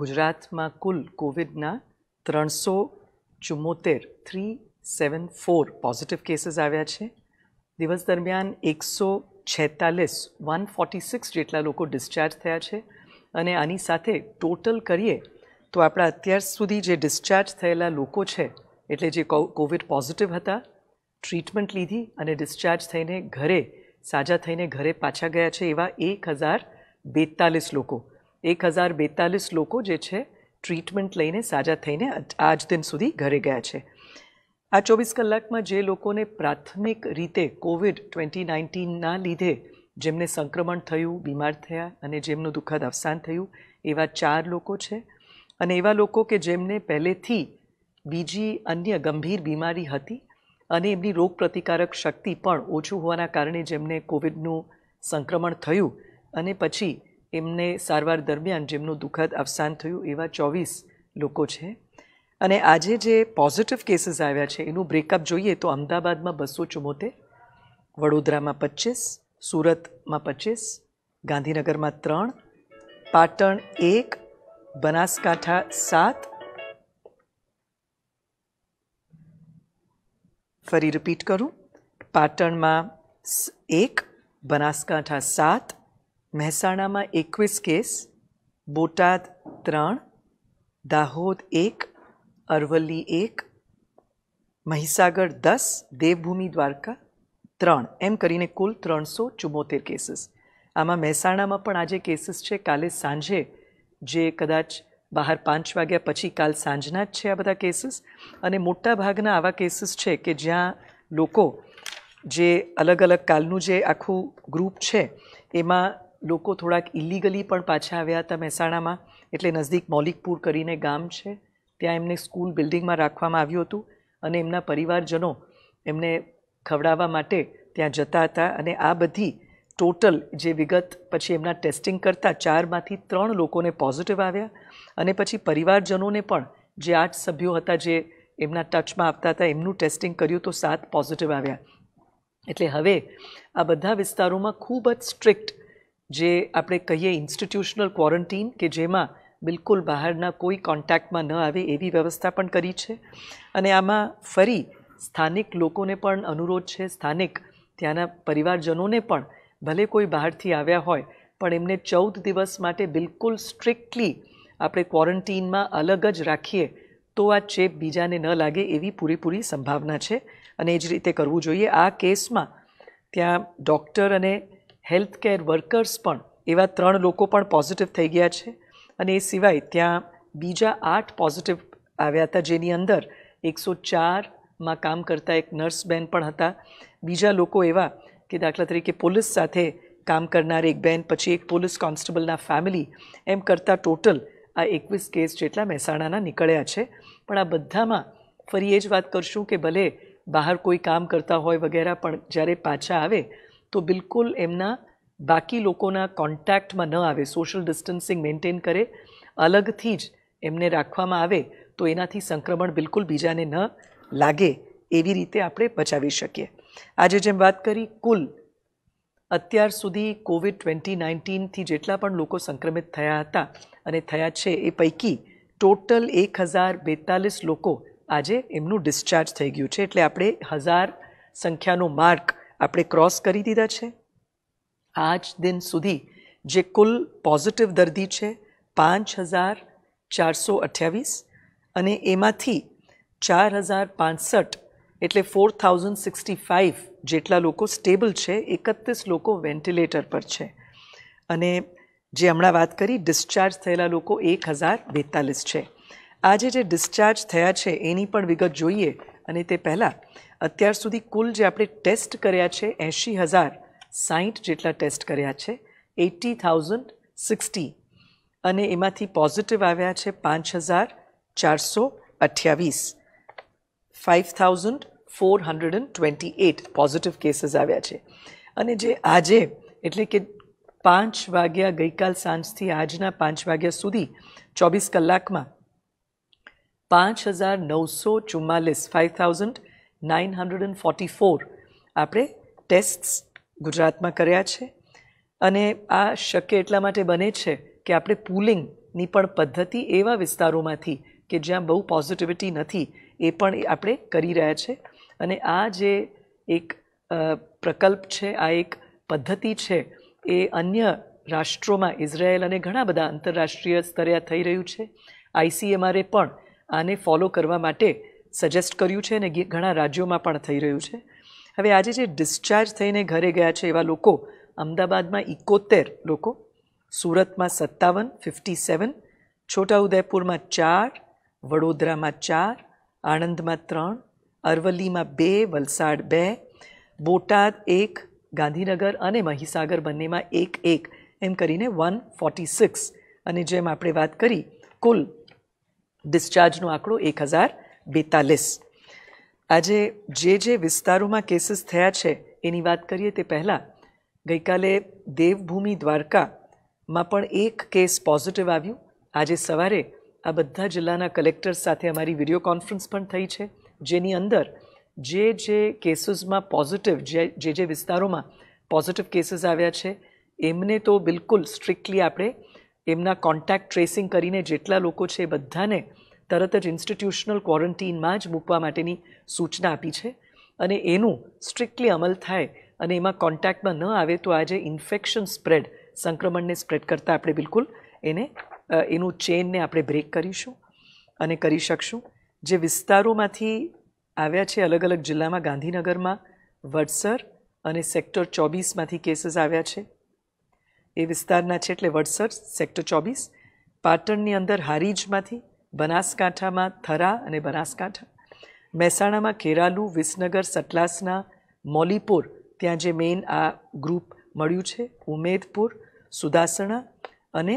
ગુજરાતમાં કુલ કોવિડના ત્રણસો ચુમ્મોતેર three seven four positive cases આવ્યા છે દિવસ દરમિયાન એકસો છેતાલીસ વન ફોર્ટી સિક્સ જેટલા લોકો ડિસ્ચાર્જ થયા છે અને આની સાથે ટોટલ કરીએ તો આપણા અત્યાર સુધી જે ડિસ્ચાર્જ થયેલા લોકો છે એટલે જે કોવિડ પોઝિટિવ હતા ટ્રીટમેન્ટ લીધી અને ડિસ્ચાર્જ થઈને ઘરે સાજા થઈને ઘરે પાછા ગયા છે એવા એક હજાર બેતાલીસ લોકો એક હજાર બેતાલીસ લોકો જે છે ટ્રીટમેન્ટ લઈને સાજા થઈને આજ દિન સુધી ઘરે ગયા છે આ ચોવીસ કલાકમાં જે લોકોને પ્રાથમિક રીતે કોવિડ ટ્વેન્ટી નાઇન્ટીનના લીધે જેમને સંક્રમણ થયું બીમાર થયા અને જેમનું દુઃખદ અવસાન થયું એવા ચાર લોકો છે અને એવા લોકો કે જેમને પહેલેથી બીજી અન્ય ગંભીર બીમારી હતી અને એમની રોગપ્રતિકારક શક્તિ પણ ઓછું હોવાના કારણે જેમને કોવિડનું સંક્રમણ થયું અને પછી એમને સારવાર દરમિયાન જેમનું દુઃખદ અવસાન થયું એવા ચોવીસ લોકો છે અને આજે જે પોઝિટિવ કેસીસ આવ્યા છે એનું બ્રેકઅપ જોઈએ તો અમદાવાદમાં બસો ચુમ્મોતેર વડોદરામાં પચીસ સુરતમાં પચીસ ગાંધીનગરમાં ત્રણ પાટણ એક બનાસકાંઠા સાત ફરી રિપીટ કરું પાટણમાં એક બનાસકાંઠા સાત મહેસાણામાં એકવીસ કેસ બોટાદ ત્રણ દાહોદ એક અરવલ્લી એક મહીસાગર દસ દેવભૂમિ દ્વારકા ત્રણ એમ કરીને કુલ ત્રણસો ચુમ્મોતેર કેસીસ આમાં મહેસાણામાં પણ આજે કેસીસ છે કાલે સાંજે જે કદાચ બહાર પાંચ વાગ્યા પછી કાલ સાંજના જ છે આ બધા કેસીસ અને મોટા ભાગના આવા કેસીસ છે કે જ્યાં લોકો જે અલગ અલગ કાલનું જે આખું ગ્રુપ છે એમાં લોકો થોડાક ઇલીગલી પણ પાછા આવ્યા હતા મહેસાણામાં એટલે નજદીક મૌલિકપુર કરીને ગામ છે ત્યાં એમને સ્કૂલ બિલ્ડિંગમાં રાખવામાં આવ્યું હતું અને એમના પરિવારજનો એમને ખવડાવવા માટે ત્યાં જતા હતા અને આ બધી ટોટલ જે વિગત પછી એમના ટેસ્ટિંગ કરતાં ચારમાંથી ત્રણ લોકોને પોઝિટિવ આવ્યા અને પછી પરિવારજનોને પણ જે આઠ સભ્યો હતા જે એમના ટચમાં આવતા હતા એમનું ટેસ્ટિંગ કર્યું તો સાત પોઝિટિવ આવ્યા એટલે હવે આ બધા વિસ્તારોમાં ખૂબ જ સ્ટ્રિક્ટ જે આપણે કહીએ ઇન્સ્ટિટ્યુશનલ ક્વોરન્ટીન કે જેમાં બિલકુલ બહારના કોઈ કોન્ટેક્ટમાં ન આવે એવી વ્યવસ્થા પણ કરી છે અને આમાં ફરી સ્થાનિક લોકોને પણ અનુરોધ છે સ્થાનિક ત્યાંના પરિવારજનોને પણ ભલે કોઈ બહારથી આવ્યા હોય પણ એમને ચૌદ દિવસ માટે બિલકુલ સ્ટ્રિક્ટલી આપણે ક્વોરન્ટીનમાં અલગ જ રાખીએ તો આ ચેપ બીજાને ન લાગે એવી પૂરેપૂરી સંભાવના છે અને એ જ રીતે કરવું જોઈએ આ કેસમાં ત્યાં ડૉક્ટર અને હેલ્થ કેર વર્કર્સ પણ એવા ત્રણ લોકો પણ પોઝિટિવ થઈ ગયા છે અને એ સિવાય ત્યાં બીજા આઠ પોઝિટિવ આવ્યા હતા જેની અંદર એકસો ચારમાં કામ કરતા એક નર્સબેન પણ હતા બીજા લોકો એવા કે દાખલા તરીકે પોલીસ સાથે કામ કરનાર એક બેન પછી એક પોલીસ કોન્સ્ટેબલના ફેમિલી એમ કરતાં ટોટલ આ એકવીસ કેસ જેટલા મહેસાણાના નીકળ્યા છે પણ આ બધામાં ફરી એ જ વાત કરશું કે ભલે બહાર કોઈ કામ કરતા હોય વગેરે પણ જ્યારે પાછા આવે તો બિલકુલ એમના બાકી લોકોના કોન્ટેક્ટમાં ન આવે સોશિયલ ડિસ્ટન્સિંગ મેન્ટેન કરે અલગથી જ એમને રાખવામાં આવે તો એનાથી સંક્રમણ બિલકુલ બીજાને ન લાગે એવી રીતે આપણે બચાવી શકીએ આજે જેમ વાત કરી કુલ અત્યાર સુધી કોવિડ ટ્વેન્ટી નાઇન્ટીનથી જેટલા પણ લોકો સંક્રમિત થયા હતા અને થયા છે એ પૈકી ટોટલ એક હજાર બેતાલીસ લોકો આજે એમનું ડિસ્ચાર્જ થઈ ગયું છે એટલે આપણે હજાર સંખ્યાનો માર્ક આપણે ક્રોસ કરી દીધા છે આજ દિન સુધી જે કુલ પોઝિટિવ દર્દી છે પાંચ હજાર ચારસો અઠ્યાવીસ અને એમાંથી ચાર હજાર પાંસઠ એટલે ફોર થાઉઝન્ડ સિક્સટી ફાઇવ જેટલા લોકો સ્ટેબલ છે એકત્રીસ લોકો વેન્ટિલેટર પર છે અને જે હમણાં વાત કરી ડિસ્ચાર્જ થયેલા લોકો એક હજાર બેતાલીસ છે આજે જે ડિસ્ચાર્જ થયા છે એની પણ વિગત જોઈએ અને તે પહેલાં અત્યાર સુધી કુલ જે આપણે ટેસ્ટ કર્યા છે એંશી હજાર સાહીઠ જેટલા ટેસ્ટ કર્યા છે એટી થાઉઝન્ડ સિક્સટી અને એમાંથી પોઝિટિવ આવ્યા છે પાંચ હજાર ચારસો અઠ્યાવીસ five thousand four hundred and twenty eight positive cases આવ્યા છે અને જે આજે એટલે કે પાંચ વાગ્યા ગઈકાલ સાંજથી આજના પાંચ વાગ્યા સુધી ચોવીસ કલાકમાં પાંચ હજાર નવસો ચુમ્માલીસ five thousand nine hundred and forty four આપણે ટેસ્ટ ગુજરાતમાં કર્યા છે અને આ શક્ય એટલા માટે બને છે કે આપણે પૂલિંગની પણ પદ્ધતિ એવા વિસ્તારોમાંથી કે જ્યાં બહુ પોઝિટિવિટી નથી એ પણ આપણે કરી રહ્યા છે અને આ જે એક પ્રકલ્પ છે આ એક પદ્ધતિ છે એ અન્ય રાષ્ટ્રોમાં ઇઝરાયેલ અને ઘણા બધા આંતરરાષ્ટ્રીય સ્તરે આ થઈ રહ્યું છે આઈસીએમઆરએ પણ આને ફોલો કરવા માટે સજેસ્ટ કર્યું છે અને ઘણા રાજ્યોમાં પણ થઈ રહ્યું છે હવે આજે જે ડિસ્ચાર્જ થઈને ઘરે ગયા છે એવા લોકો અમદાવાદમાં ઇકોતેર લોકો સુરતમાં સત્તાવન ફિફ્ટી સેવન છોટાઉદેપુરમાં ચાર વડોદરામાં ચાર આણંદમાં ત્રણ અરવલ્લીમાં બે વલસાડ બે બોટાદ એક ગાંધીનગર અને મહીસાગર બંનેમાં એક એક એમ કરીને વન ફોર્ટી સિક્સ અને જેમ આપણે વાત કરી કુલ ડિસ્ચાર્જનો આંકડો એક હજાર બેતાલીસ આજે જે જે વિસ્તારોમાં કેસીસ થયા છે એની વાત કરીએ તે પહેલાં ગઈકાલે દેવભૂમિ દ્વારકામાં પણ એક કેસ પોઝિટિવ આવ્યું આજે સવારે આ બધા જિલ્લાના કલેક્ટર સાથે અમારી વિડીયો કોન્ફરન્સ પણ થઈ છે જેની અંદર જે જે કેસીસમાં પોઝિટિવ જે જે વિસ્તારોમાં પોઝિટિવ કેસીસ આવ્યા છે એમને તો બિલકુલ સ્ટ્રિક્ટલી આપણે એમના કોન્ટેક્ટ ટ્રેસિંગ કરીને જેટલા લોકો છે એ બધાને તરત જ ઇન્સ્ટિટ્યુશનલ ક્વોરન્ટીનમાં જ મૂકવા માટેની સૂચના આપી છે અને એનું સ્ટ્રિક્ટલી અમલ થાય અને એમાં કોન્ટેક્ટમાં ન આવે તો આજે ઇન્ફેક્શન સ્પ્રેડ સંક્રમણને સ્પ્રેડ કરતાં આપણે બિલકુલ એને એનું ચેનને આપણે બ્રેક કરીશું અને કરી શકશું જે વિસ્તારોમાંથી આવ્યા છે અલગ અલગ જિલ્લામાં ગાંધીનગરમાં વડસર અને સેક્ટર ચોવીસમાંથી કેસીસ આવ્યા છે એ વિસ્તારના છે એટલે વડસર સેક્ટર ચોવીસ પાટણની અંદર હારીજમાંથી બનાસકાંઠામાં થરા અને બનાસકાંઠા મહેસાણામાં ખેરાલુ વિસનગર સટલાસના મોલીપુર ત્યાં જે મેઇન આ ગ્રુપ મળ્યું છે ઉમેદપુર સુદાસણા અને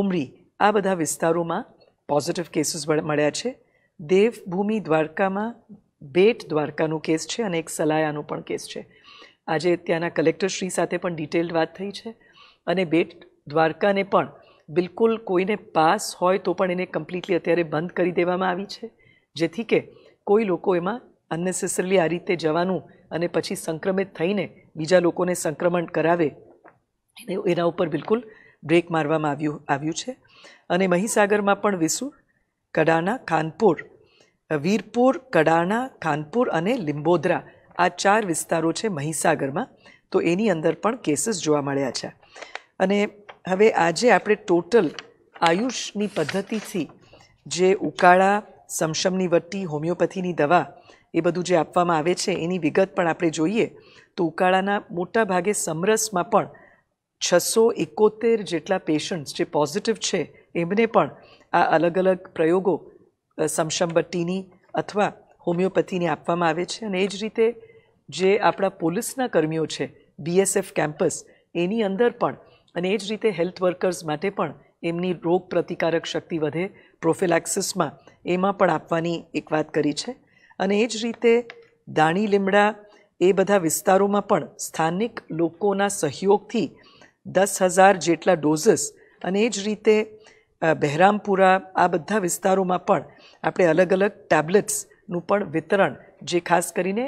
ઉમરી આ બધા વિસ્તારોમાં પોઝિટિવ કેસીસ મળ્યા છે દેવભૂમિ દ્વારકામાં બેટ દ્વારકાનો કેસ છે અને એક સલાયાનો પણ કેસ છે આજે ત્યાંના કલેક્ટરશ્રી સાથે પણ ડિટેલ્ડ વાત થઈ છે અને બેટ દ્વારકાને પણ બિલકુલ કોઈને પાસ હોય તો પણ એને કમ્પ્લીટલી અત્યારે બંધ કરી દેવામાં આવી છે જેથી કે કોઈ લોકો એમાં અનનેસેસરલી આ રીતે જવાનું અને પછી સંક્રમિત થઈને બીજા લોકોને સંક્રમણ કરાવે એને એના ઉપર બિલકુલ બ્રેક મારવામાં આવ્યું આવ્યું છે અને મહીસાગરમાં પણ વિસુર કડાણા ખાનપુર વીરપુર કડાણા ખાનપુર અને લિંબોદરા આ ચાર વિસ્તારો છે મહીસાગરમાં તો એની અંદર પણ કેસીસ જોવા મળ્યા છે અને હવે આજે આપણે ટોટલ આયુષની પદ્ધતિથી જે ઉકાળા સમશમની વટ્ટી હોમિયોપેથીની દવા એ બધું જે આપવામાં આવે છે એની વિગત પણ આપણે જોઈએ તો ઉકાળાના મોટા ભાગે સમરસમાં પણ છસો એકોતેર જેટલા પેશન્ટ્સ જે પોઝિટિવ છે એમને પણ આ અલગ અલગ પ્રયોગો સમશમ વટ્ટીની અથવા હોમિયોપેથીને આપવામાં આવે છે અને એ જ રીતે જે આપણા પોલીસના કર્મીઓ છે બીએસએફ કેમ્પસ એની અંદર પણ અને એ જ રીતે હેલ્થ વર્કર્સ માટે પણ એમની રોગ પ્રતિકારક શક્તિ વધે પ્રોફિલેક્સિસમાં એમાં પણ આપવાની એક વાત કરી છે અને એ જ રીતે દાણી લીમડા એ બધા વિસ્તારોમાં પણ સ્થાનિક લોકોના સહયોગથી દસ હજાર જેટલા ડોઝસ અને એ જ રીતે બહેરામપુરા આ બધા વિસ્તારોમાં પણ આપણે અલગ અલગ ટેબ્લેટ્સનું પણ વિતરણ જે ખાસ કરીને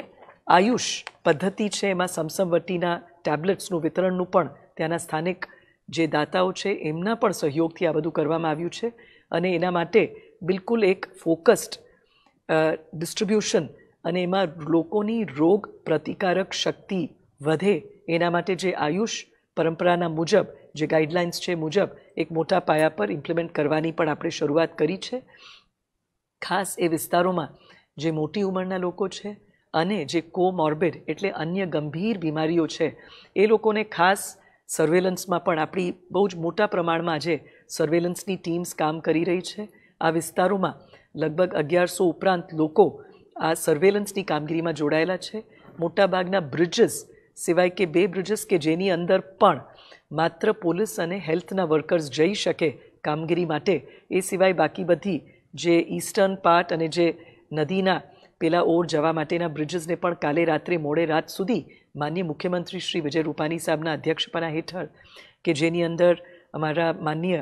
આયુષ પદ્ધતિ છે એમાં સમસમવટીના ટેબ્લેટ્સનું વિતરણનું પણ ત્યાંના સ્થાનિક જે દાતાઓ છે એમના પણ સહયોગથી આ બધું કરવામાં આવ્યું છે અને એના માટે બિલકુલ એક ફોકસ્ડ ડિસ્ટ્રીબ્યુશન અને એમાં લોકોની રોગ પ્રતિકારક શક્તિ વધે એના માટે જે આયુષ પરંપરાના મુજબ જે ગાઈડલાઇન્સ છે મુજબ એક મોટા પાયા પર ઇમ્પ્લિમેન્ટ કરવાની પણ આપણે શરૂઆત કરી છે ખાસ એ વિસ્તારોમાં જે મોટી ઉંમરના લોકો છે અને જે કોમોર્બિડ એટલે અન્ય ગંભીર બીમારીઓ છે એ લોકોને ખાસ સર્વેલન્સમાં પણ આપણી બહુ જ મોટા પ્રમાણમાં આજે સર્વેલન્સની ટીમ્સ કામ કરી રહી છે આ વિસ્તારોમાં લગભગ અગિયારસો ઉપરાંત લોકો આ સર્વેલન્સની કામગીરીમાં જોડાયેલા છે મોટાભાગના બ્રિજીસ સિવાય કે બે બ્રિજીસ કે જેની અંદર પણ માત્ર પોલીસ અને હેલ્થના વર્કર્સ જઈ શકે કામગીરી માટે એ સિવાય બાકી બધી જે ઇસ્ટર્ન પાર્ટ અને જે નદીના પેલા ઓર જવા માટેના બ્રિજીસને પણ કાલે રાત્રે મોડે રાત સુધી માન્ય મુખ્યમંત્રી શ્રી વિજય રૂપાણી સાહેબના અધ્યક્ષપણા હેઠળ કે જેની અંદર અમારા માન્ય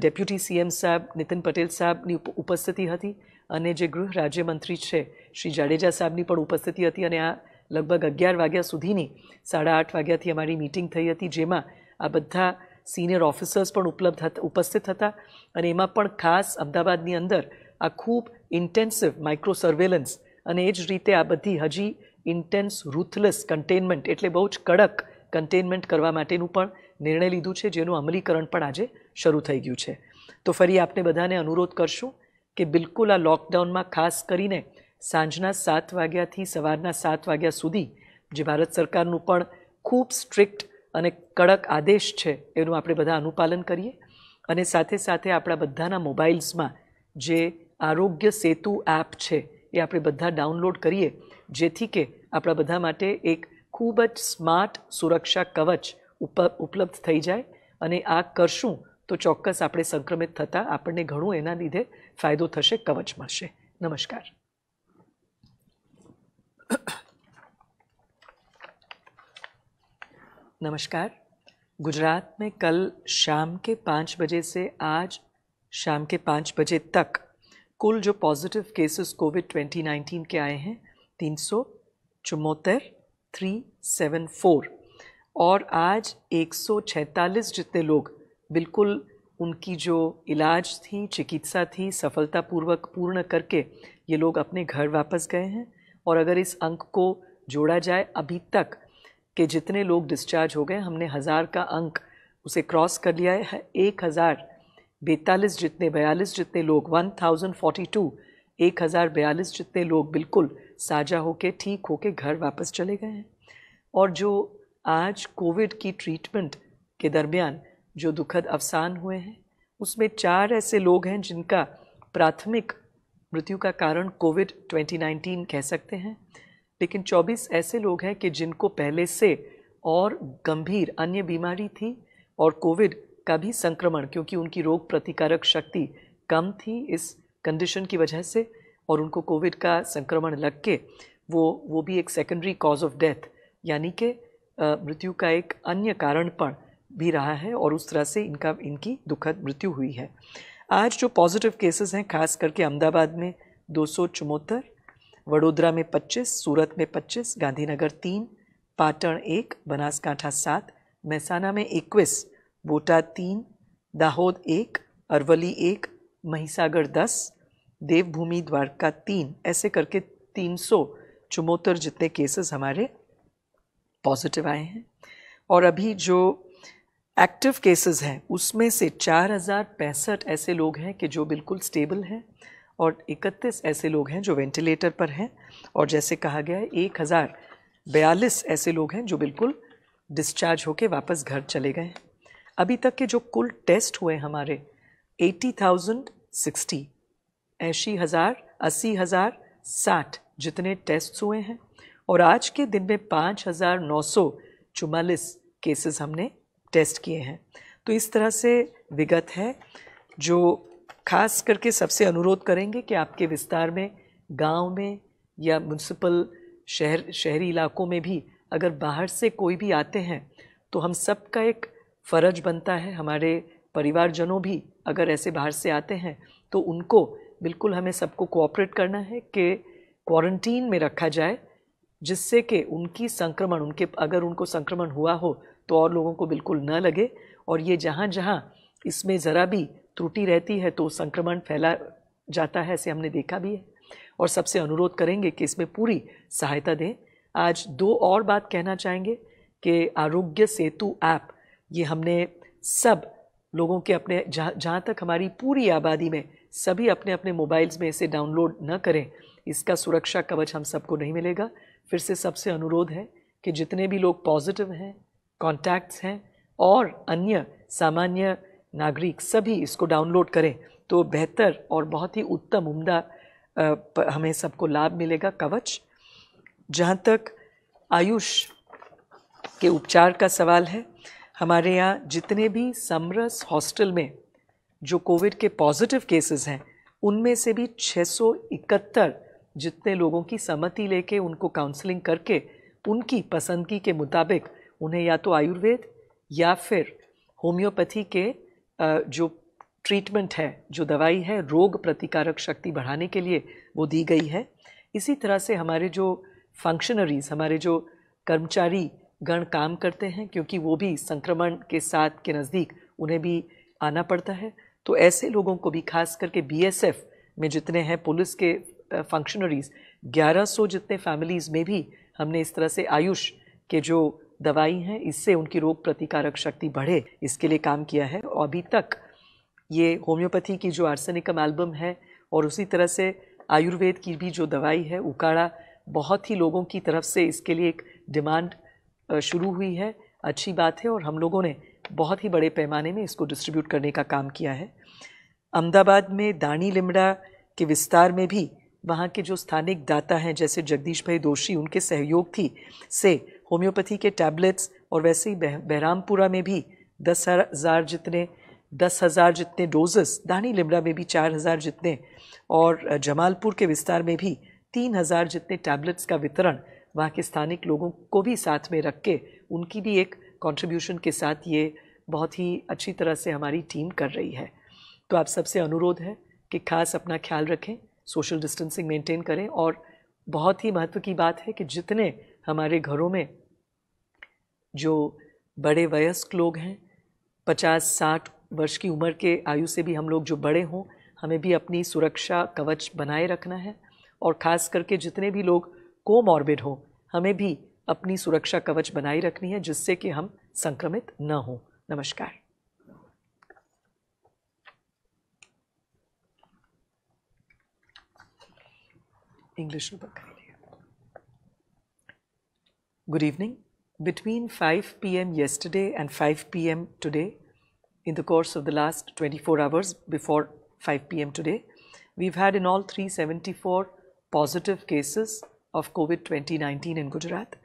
ડેપ્યુટી સીએમ સાહેબ નીતિન પટેલ સાહેબની ઉપસ્થિતિ હતી અને જે ગૃહ રાજ્યમંત્રી છે શ્રી જાડેજા સાહેબની પણ ઉપસ્થિતિ હતી અને આ લગભગ અગિયાર વાગ્યા સુધીની સાડા આઠ વાગ્યાથી અમારી મિટિંગ થઈ હતી જેમાં આ બધા સિનિયર ઓફિસર્સ પણ ઉપલબ્ધ ઉપસ્થિત હતા અને એમાં પણ ખાસ અમદાવાદની અંદર આ ખૂબ ઇન્ટેન્સિવ માઇક્રો સર્વેલન્સ અને એ જ રીતે આ બધી હજી ઇન્ટેન્સ રૂથલેસ કન્ટેનમેન્ટ એટલે બહુ જ કડક કન્ટેનમેન્ટ કરવા માટેનું પણ નિર્ણય લીધું છે જેનું અમલીકરણ પણ આજે શરૂ થઈ ગયું છે તો ફરી આપને બધાને અનુરોધ કરશું કે બિલકુલ આ લોકડાઉનમાં ખાસ કરીને સાંજના સાત વાગ્યાથી સવારના સાત વાગ્યા સુધી જે ભારત સરકારનું પણ ખૂબ સ્ટ્રિક્ટ અને કડક આદેશ છે એનું આપણે બધા અનુપાલન કરીએ અને સાથે સાથે આપણા બધાના મોબાઈલ્સમાં જે આરોગ્ય સેતુ એપ છે એ આપણે બધા ડાઉનલોડ કરીએ જેથી કે આપડા બધા માટે એક ખૂબ જ સ્માર્ટ સુરક્ષા કવચ ઉપલબ્ધ થઈ જાય અને આ કરશું તો ચોક્કસ આપણે સંક્રમિત થતા આપણે ઘણું એના લીધે ફાયદો થશે કવચમાં છે નમસ્કાર નમસ્કાર ગુજરાતમાં કલ શામ કે 5 બજે સે આજ શામ કે 5 બજે તક કુલ જો પોઝિટિવ કેસિસ કોવિડ 2019 કે આયે છે तीन सौ चुमोतर थ्री सेवन फोर और आज एक सौ छैतालीस जितने लोग बिल्कुल उनकी जो इलाज थी चिकित्सा थी सफलतापूर्वक पूर्ण करके ये लोग अपने घर वापस गए हैं और अगर इस अंक को जोड़ा जाए अभी तक के जितने लोग डिस्चार्ज हो गए हमने हज़ार का अंक उसे क्रॉस कर लिया है एक हज़ार बैतालीस जितने बयालीस जितने लोग वन थाउजेंड फोर्टी टू एक हज़ार बयालीस जितने लोग बिल्कुल साझा होके ठीक होके घर वापस चले गए हैं और जो आज कोविड की ट्रीटमेंट के दरमियान जो दुखद अवसान हुए हैं उसमें चार ऐसे लोग हैं जिनका प्राथमिक मृत्यु का कारण कोविड 2019 कह सकते हैं लेकिन 24 ऐसे लोग हैं कि जिनको पहले से और गंभीर अन्य बीमारी थी और कोविड का भी संक्रमण क्योंकि उनकी रोग प्रतिकारक शक्ति कम थी इस कंडीशन की वजह से और उनको कोविड का संक्रमण लग के वो वो भी एक सेकेंडरी कॉज ऑफ डेथ यानी कि मृत्यु का एक अन्य कारण पर भी रहा है और उस तरह से इनका इनकी दुखद मृत्यु हुई है आज जो पॉजिटिव केसेस हैं खास करके अहमदाबाद में दो वडोदरा में 25, सूरत में 25, गांधीनगर तीन पाटण एक बनासकांठा सात महसाना में 21, बोटा तीन दाहोद एक अरवली एक महिसागर दस देवभूमि द्वारका तीन ऐसे करके तीन सौ चुमोत्तर जितने केसेस हमारे पॉजिटिव आए हैं और अभी जो एक्टिव केसेस हैं उसमें से चार हज़ार पैंसठ ऐसे लोग हैं कि जो बिल्कुल स्टेबल हैं और इकतीस ऐसे लोग हैं जो वेंटिलेटर पर हैं और जैसे कहा गया है एक हज़ार बयालीस ऐसे लोग हैं जो बिल्कुल डिस्चार्ज होकर वापस घर चले गए हैं अभी तक के जो कुल टेस्ट हुए हमारे एटी थाउजेंड सिक्सटी ऐसी हज़ार अस्सी हज़ार साठ जितने टेस्ट हुए हैं और आज के दिन में पाँच हज़ार नौ सौ चुमालीस केसेस हमने टेस्ट किए हैं तो इस तरह से विगत है जो खास करके सबसे अनुरोध करेंगे कि आपके विस्तार में गांव में या म्यूनसिपल शहर शहरी इलाकों में भी अगर बाहर से कोई भी आते हैं तो हम सब का एक फ़र्ज बनता है हमारे परिवारजनों भी अगर ऐसे बाहर से आते हैं तो उनको बिल्कुल हमें सबको कोऑपरेट करना है कि क्वारंटीन में रखा जाए जिससे कि उनकी संक्रमण उनके अगर उनको संक्रमण हुआ हो तो और लोगों को बिल्कुल न लगे और ये जहाँ जहाँ इसमें ज़रा भी त्रुटि रहती है तो संक्रमण फैला जाता है ऐसे हमने देखा भी है और सबसे अनुरोध करेंगे कि इसमें पूरी सहायता दें आज दो और बात कहना चाहेंगे कि आरोग्य सेतु ऐप ये हमने सब लोगों के अपने जहाँ जहाँ तक हमारी पूरी आबादी में सभी अपने अपने मोबाइल्स में इसे डाउनलोड न करें इसका सुरक्षा कवच हम सबको नहीं मिलेगा फिर से सबसे अनुरोध है कि जितने भी लोग पॉजिटिव हैं कॉन्टैक्ट्स हैं और अन्य सामान्य नागरिक सभी इसको डाउनलोड करें तो बेहतर और बहुत ही उत्तम उम्दा हमें सबको लाभ मिलेगा कवच जहाँ तक आयुष के उपचार का सवाल है हमारे यहाँ जितने भी समरस हॉस्टल में जो कोविड के पॉजिटिव केसेस हैं उनमें से भी 671 जितने लोगों की सहमति लेके उनको काउंसलिंग करके उनकी पसंदगी के मुताबिक उन्हें या तो आयुर्वेद या फिर होम्योपैथी के जो ट्रीटमेंट है जो दवाई है रोग प्रतिकारक शक्ति बढ़ाने के लिए वो दी गई है इसी तरह से हमारे जो फंक्शनरीज हमारे जो कर्मचारी गण काम करते हैं क्योंकि वो भी संक्रमण के साथ के नज़दीक उन्हें भी आना पड़ता है तो ऐसे लोगों को भी खास करके बीएसएफ में जितने हैं पुलिस के फंक्शनरीज 1100 जितने फैमिलीज़ में भी हमने इस तरह से आयुष के जो दवाई हैं इससे उनकी रोग प्रतिकारक शक्ति बढ़े इसके लिए काम किया है और अभी तक ये होम्योपैथी की जो आर्सेनिकम एल्बम है और उसी तरह से आयुर्वेद की भी जो दवाई है उकाड़ा बहुत ही लोगों की तरफ से इसके लिए एक डिमांड शुरू हुई है अच्छी बात है और हम लोगों ने बहुत ही बड़े पैमाने में इसको डिस्ट्रीब्यूट करने का काम किया है अहमदाबाद में दानी लिमड़ा के विस्तार में भी वहाँ के जो स्थानिक दाता हैं जैसे जगदीश भाई दोषी उनके सहयोग थी से होम्योपैथी के टैबलेट्स और वैसे ही बहरामपुरा में भी दस हज़ार जितने दस हज़ार जितने डोजेस दानी लिमड़ा में भी चार हज़ार जितने और जमालपुर के विस्तार में भी तीन हज़ार जितने टैबलेट्स का वितरण वहाँ के स्थानिक लोगों को भी साथ में रख के उनकी भी एक कंट्रीब्यूशन के साथ ये बहुत ही अच्छी तरह से हमारी टीम कर रही है तो आप सबसे अनुरोध है कि खास अपना ख्याल रखें सोशल डिस्टेंसिंग मेंटेन करें और बहुत ही महत्व की बात है कि जितने हमारे घरों में जो बड़े वयस्क लोग हैं पचास साठ वर्ष की उम्र के आयु से भी हम लोग जो बड़े हों हमें भी अपनी सुरक्षा कवच बनाए रखना है और ख़ास करके जितने भी लोग कोमॉर्बिड हों हमें भी अपनी सुरक्षा कवच बनाई रखनी है जिससे कि हम संक्रमित न हो नमस्कार English good evening between 5 PM yesterday and 5 PM today in the course of the last 24 four hours before five P M today we had in all three seventy four positive cases of COVID 2019 in Gujarat.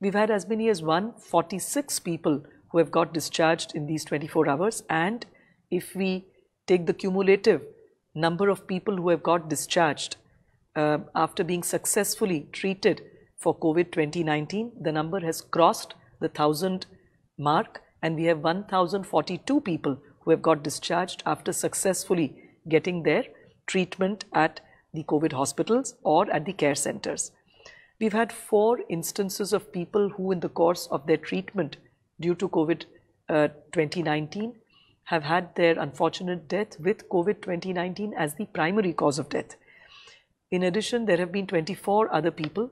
We've had as many as 146 people who have got discharged in these 24 hours. And if we take the cumulative number of people who have got discharged uh, after being successfully treated for COVID 2019, the number has crossed the 1000 mark and we have 1042 people who have got discharged after successfully getting their treatment at the COVID hospitals or at the care centers. We've had four instances of people who, in the course of their treatment due to COVID uh, 2019, have had their unfortunate death with COVID 2019 as the primary cause of death. In addition, there have been 24 other people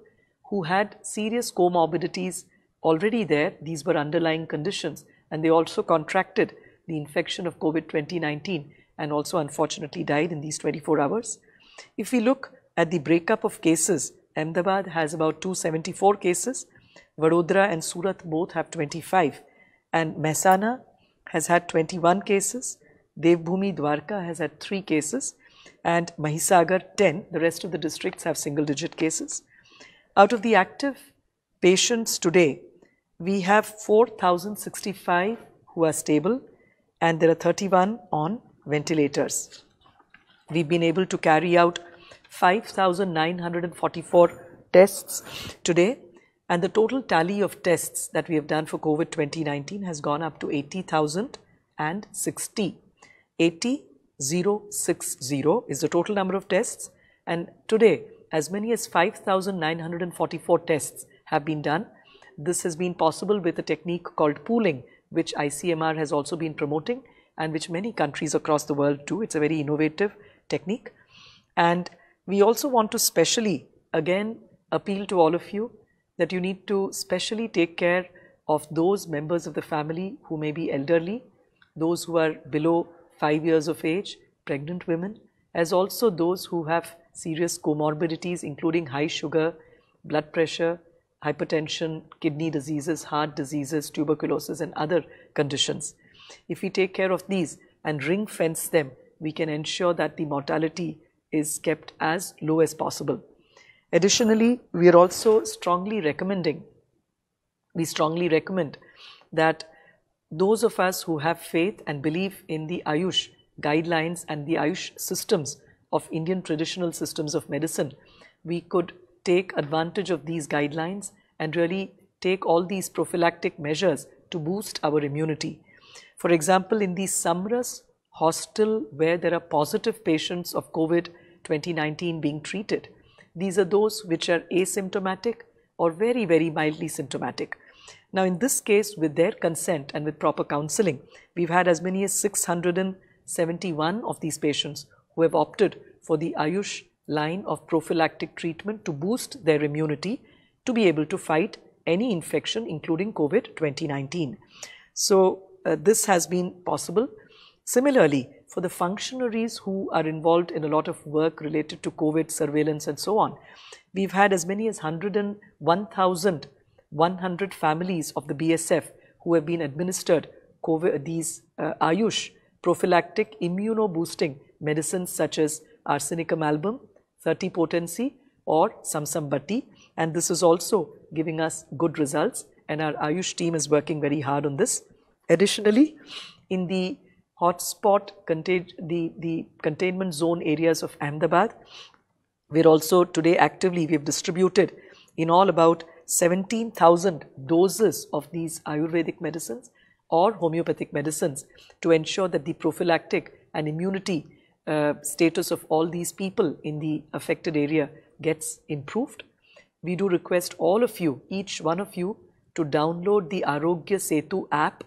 who had serious comorbidities already there. These were underlying conditions, and they also contracted the infection of COVID 2019 and also unfortunately died in these 24 hours. If we look at the breakup of cases Ahmedabad has about 274 cases. Vadodara and Surat both have 25. And Mehsana has had 21 cases. Devbhumi Dwarka has had 3 cases. And Mahisagar 10. The rest of the districts have single digit cases. Out of the active patients today, we have 4,065 who are stable and there are 31 on ventilators. We've been able to carry out 5,944 tests today and the total tally of tests that we have done for COVID 2019 has gone up to 80,060. 80,060 is the total number of tests and today as many as 5,944 tests have been done. This has been possible with a technique called pooling which ICMR has also been promoting and which many countries across the world do. It's a very innovative technique and we also want to specially, again, appeal to all of you that you need to specially take care of those members of the family who may be elderly, those who are below 5 years of age, pregnant women, as also those who have serious comorbidities including high sugar, blood pressure, hypertension, kidney diseases, heart diseases, tuberculosis and other conditions. If we take care of these and ring fence them, we can ensure that the mortality is kept as low as possible. Additionally, we are also strongly recommending, we strongly recommend that those of us who have faith and believe in the Ayush guidelines and the Ayush systems of Indian traditional systems of medicine, we could take advantage of these guidelines and really take all these prophylactic measures to boost our immunity. For example, in the Samras hostel where there are positive patients of COVID 2019 being treated. These are those which are asymptomatic or very, very mildly symptomatic. Now, in this case, with their consent and with proper counseling, we've had as many as 671 of these patients who have opted for the Ayush line of prophylactic treatment to boost their immunity to be able to fight any infection, including COVID 2019. So, uh, this has been possible. Similarly, for the functionaries who are involved in a lot of work related to COVID surveillance and so on, we've had as many as 101,100 families of the BSF who have been administered COVID, these uh, Ayush prophylactic immunoboosting medicines such as arsenicum album, 30 potency or samsambati and this is also giving us good results and our Ayush team is working very hard on this. Additionally, in the hotspot contain the, the containment zone areas of Ahmedabad. We're also today actively, we've distributed in all about 17,000 doses of these Ayurvedic medicines or homeopathic medicines to ensure that the prophylactic and immunity uh, status of all these people in the affected area gets improved. We do request all of you, each one of you, to download the Arogya Setu app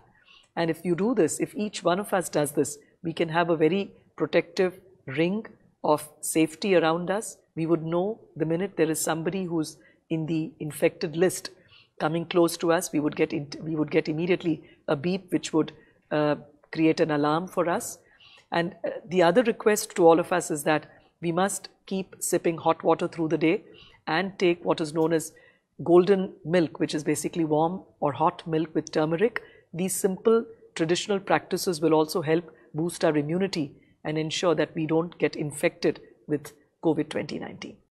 and if you do this, if each one of us does this, we can have a very protective ring of safety around us. We would know the minute there is somebody who's in the infected list coming close to us, we would get, in, we would get immediately a beep which would uh, create an alarm for us. And uh, the other request to all of us is that we must keep sipping hot water through the day and take what is known as golden milk, which is basically warm or hot milk with turmeric these simple traditional practices will also help boost our immunity and ensure that we don't get infected with COVID 2019.